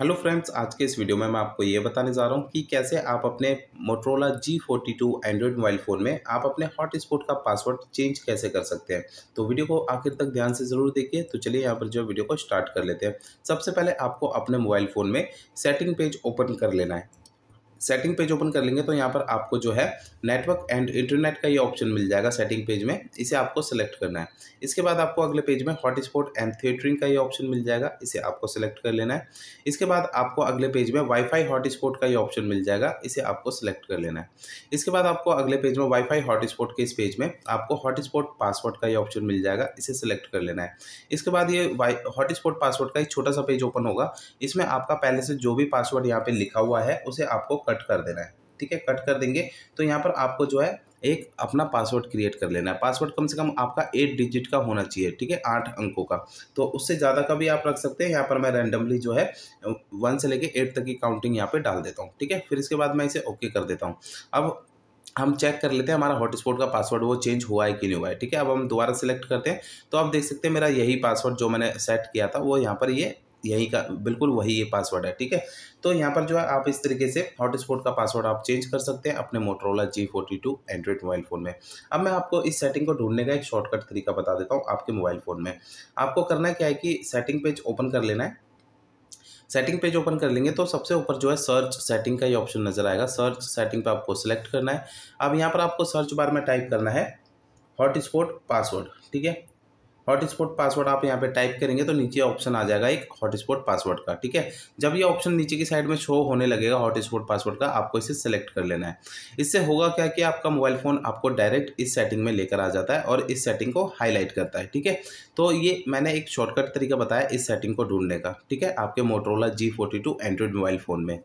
hello friends आज के इस वीडियो में मैं आपको ये बताने जा रहा हूँ कि कैसे आप अपने Motorola G forty two Android mobile phone में आप अपने हॉटस्पॉट का पासवर्ड चेंज कैसे कर सकते हैं तो वीडियो को आखिर तक ध्यान से ज़रूर देखिए तो चलिए यहाँ पर जो वीडियो को स्टार्ट कर लेते हैं सबसे पहले आपको अपने मोबाइल फ़ोन में सेटिंग पेज ओपन कर लेना है सेटिंग पेज ओपन कर लेंगे तो यहाँ पर आपको जो है नेटवर्क एंड इंटरनेट का ये ऑप्शन मिल जाएगा सेटिंग पेज में इसे आपको सेलेक्ट करना है इसके बाद आपको अगले पेज में हॉटस्पॉट एंड थिएटरिंग का ये ऑप्शन मिल जाएगा इसे आपको सेलेक्ट कर लेना है इसके बाद आपको अगले पेज में वाईफाई हॉटस्पॉट का ये ऑप्शन मिल जाएगा इसे आपको सेलेक्ट कर लेना है इसके बाद आपको अगले पेज में वाईफाई हॉटस्पॉट के इस पेज में आपको हॉटस्पॉट पासवर्ड का ये ऑप्शन मिल जाएगा इसे सेलेक्ट कर लेना है इसके बाद ये वाई हॉटस्पॉट पासवर्ड का एक छोटा सा पेज ओपन होगा इसमें आपका पहले से जो भी पासवर्ड यहाँ पे लिखा हुआ है उसे आपको कट कर देना है ठीक है कट कर देंगे तो यहाँ पर आपको जो है एक अपना पासवर्ड क्रिएट कर लेना है पासवर्ड कम से कम आपका एट डिजिट का होना चाहिए ठीक है आठ अंकों का तो उससे ज़्यादा का भी आप रख सकते हैं यहाँ पर मैं रैंडमली जो है वन से लेके एट तक की काउंटिंग यहाँ पे डाल देता हूँ ठीक है फिर इसके बाद मैं इसे ओके कर देता हूँ अब हम चेक कर लेते हैं हमारा हॉटस्पॉट का पासवर्ड वो चेंज हुआ है कि नहीं हुआ है ठीक है अब हम दोबारा सेलेक्ट करते हैं तो आप देख सकते हैं मेरा यही पासवर्ड जो मैंने सेट किया था वो यहाँ पर ये यही का बिल्कुल वही ये पासवर्ड है ठीक है तो यहाँ पर जो है आप इस तरीके से हॉटस्पॉट का पासवर्ड आप चेंज कर सकते हैं अपने Motorola G forty two Android mobile phone में अब मैं आपको इस सेटिंग को ढूंढने का एक शॉर्टकट तरीका बता देता हूँ आपके मोबाइल फ़ोन में आपको करना क्या है कि सेटिंग पेज ओपन कर लेना है सेटिंग पेज ओपन कर लेंगे तो सबसे ऊपर जो है सर्च सेटिंग का ये ऑप्शन नज़र आएगा सर्च सेटिंग पर आपको सेलेक्ट करना है अब यहाँ पर आपको सर्च बार में टाइप करना है हॉट स्पॉट पासवर्ड ठीक है हॉटस्पॉट पासवर्ड आप यहाँ पे टाइप करेंगे तो नीचे ऑप्शन आ जाएगा एक हॉटस्पॉट पासवर्ड का ठीक है जब ये ऑप्शन नीचे की साइड में शो होने लगेगा हॉटस्पॉट पासवर्ड का आपको इसे सेलेक्ट कर लेना है इससे होगा क्या कि आपका मोबाइल फ़ोन आपको डायरेक्ट इस सेटिंग में लेकर आ जाता है और इस सेटिंग को हाईलाइट करता है ठीक है तो ये मैंने एक शॉर्टकट तरीका बताया इस सेटिंग को ढूंढने का ठीक है आपके Motorola G forty two Android mobile phone में